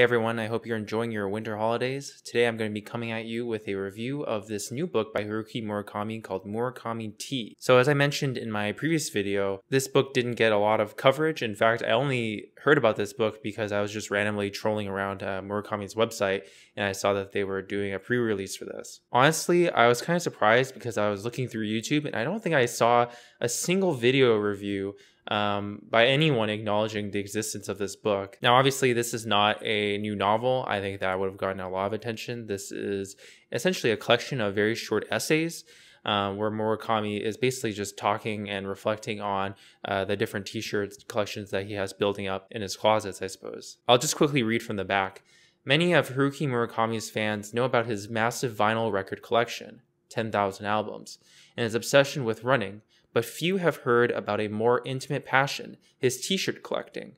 Hey everyone, I hope you're enjoying your winter holidays. Today I'm going to be coming at you with a review of this new book by Haruki Murakami called Murakami Tea. So as I mentioned in my previous video, this book didn't get a lot of coverage. In fact, I only heard about this book because I was just randomly trolling around uh, Murakami's website and I saw that they were doing a pre-release for this. Honestly, I was kind of surprised because I was looking through YouTube and I don't think I saw a single video review um, by anyone acknowledging the existence of this book. Now, obviously, this is not a new novel. I think that would have gotten a lot of attention. This is essentially a collection of very short essays. Um, where Murakami is basically just talking and reflecting on uh, the different t shirt collections that he has building up in his closets, I suppose. I'll just quickly read from the back. Many of Haruki Murakami's fans know about his massive vinyl record collection, 10,000 albums, and his obsession with running, but few have heard about a more intimate passion, his t shirt collecting.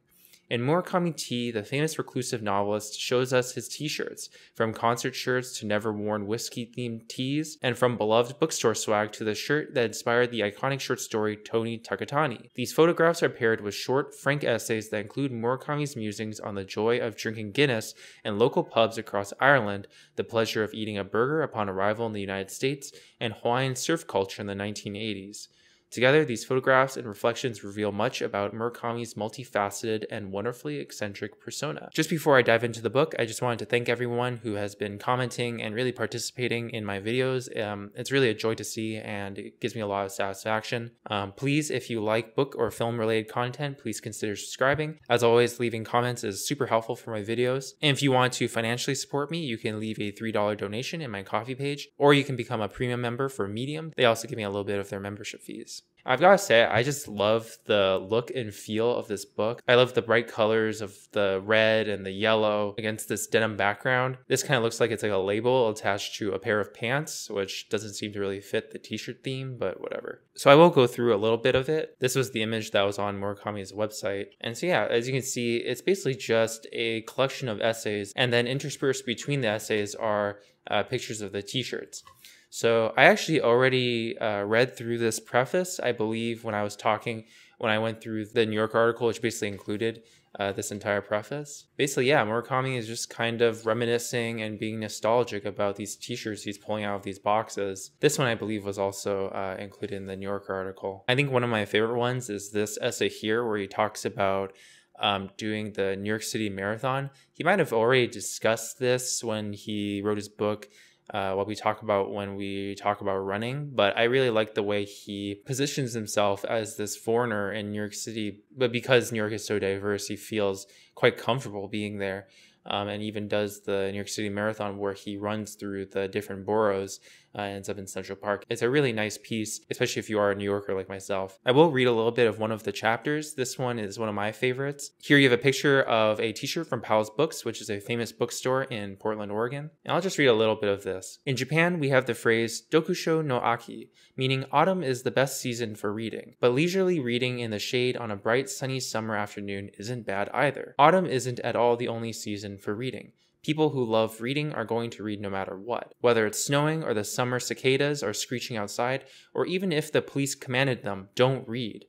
In Murakami T, the famous reclusive novelist shows us his t shirts, from concert shirts to never worn whiskey themed tees, and from beloved bookstore swag to the shirt that inspired the iconic short story Tony Takatani. These photographs are paired with short, frank essays that include Murakami's musings on the joy of drinking Guinness in local pubs across Ireland, the pleasure of eating a burger upon arrival in the United States, and Hawaiian surf culture in the 1980s. Together, these photographs and reflections reveal much about Murakami's multifaceted and wonderfully eccentric persona. Just before I dive into the book, I just wanted to thank everyone who has been commenting and really participating in my videos. Um, it's really a joy to see and it gives me a lot of satisfaction. Um, please, if you like book or film related content, please consider subscribing. As always, leaving comments is super helpful for my videos. And if you want to financially support me, you can leave a $3 donation in my coffee page, or you can become a premium member for Medium. They also give me a little bit of their membership fees. I've got to say, I just love the look and feel of this book. I love the bright colors of the red and the yellow against this denim background. This kind of looks like it's like a label attached to a pair of pants, which doesn't seem to really fit the t shirt theme, but whatever. So I will go through a little bit of it. This was the image that was on Murakami's website. And so, yeah, as you can see, it's basically just a collection of essays, and then interspersed between the essays are uh, pictures of the t shirts. So I actually already uh, read through this preface, I believe, when I was talking, when I went through the New York article, which basically included uh, this entire preface. Basically, yeah, Murakami is just kind of reminiscing and being nostalgic about these t shirts he's pulling out of these boxes. This one, I believe, was also uh, included in the New York article. I think one of my favorite ones is this essay here, where he talks about. Um, doing the New York City Marathon. He might have already discussed this when he wrote his book, uh, what we talk about when we talk about running. But I really like the way he positions himself as this foreigner in New York City. But because New York is so diverse, he feels quite comfortable being there um, and even does the New York City Marathon where he runs through the different boroughs uh, ends up in Central Park. It's a really nice piece, especially if you are a New Yorker like myself. I will read a little bit of one of the chapters. This one is one of my favorites. Here you have a picture of a t-shirt from Powell's Books, which is a famous bookstore in Portland, Oregon. And I'll just read a little bit of this. In Japan, we have the phrase dokusho no aki, meaning autumn is the best season for reading, but leisurely reading in the shade on a bright sunny summer afternoon isn't bad either. Autumn isn't at all the only season for reading. People who love reading are going to read no matter what, whether it's snowing or the summer cicadas are screeching outside, or even if the police commanded them, don't read.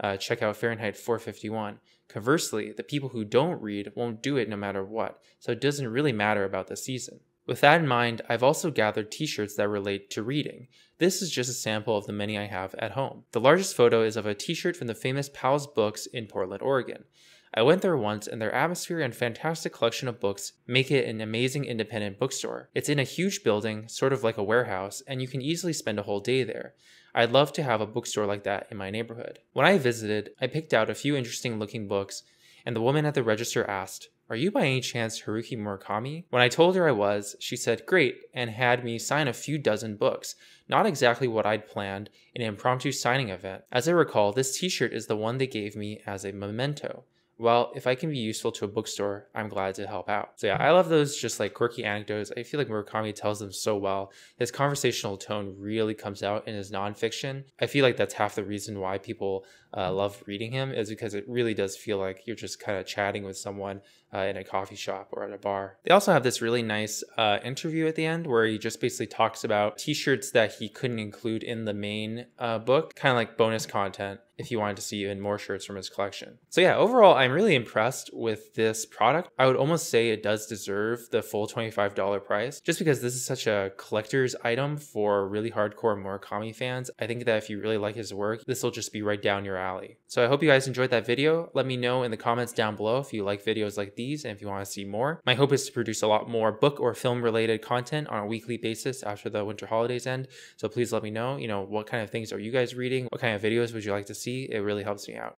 Uh, check out Fahrenheit 451. Conversely, the people who don't read won't do it no matter what, so it doesn't really matter about the season. With that in mind, I've also gathered t-shirts that relate to reading. This is just a sample of the many I have at home. The largest photo is of a t-shirt from the famous Powell's Books in Portland, Oregon. I went there once, and their atmosphere and fantastic collection of books make it an amazing independent bookstore. It's in a huge building, sort of like a warehouse, and you can easily spend a whole day there. I'd love to have a bookstore like that in my neighborhood. When I visited, I picked out a few interesting looking books, and the woman at the register asked, Are you by any chance Haruki Murakami? When I told her I was, she said, Great, and had me sign a few dozen books not exactly what I'd planned, an impromptu signing event. As I recall, this t shirt is the one they gave me as a memento well, if I can be useful to a bookstore, I'm glad to help out. So yeah, hmm. I love those just like quirky anecdotes. I feel like Murakami tells them so well. His conversational tone really comes out in his nonfiction. I feel like that's half the reason why people uh, love reading him is because it really does feel like you're just kind of chatting with someone uh, in a coffee shop or at a bar. They also have this really nice uh, interview at the end where he just basically talks about t-shirts that he couldn't include in the main uh, book, kind of like bonus content if you wanted to see even more shirts from his collection. So yeah, overall, I'm really impressed with this product. I would almost say it does deserve the full $25 price just because this is such a collector's item for really hardcore Murakami fans. I think that if you really like his work, this will just be right down your alley. So I hope you guys enjoyed that video. Let me know in the comments down below if you like videos like these and if you want to see more. My hope is to produce a lot more book or film related content on a weekly basis after the winter holidays end. So please let me know, you know, what kind of things are you guys reading? What kind of videos would you like to see? see, it really helps me out.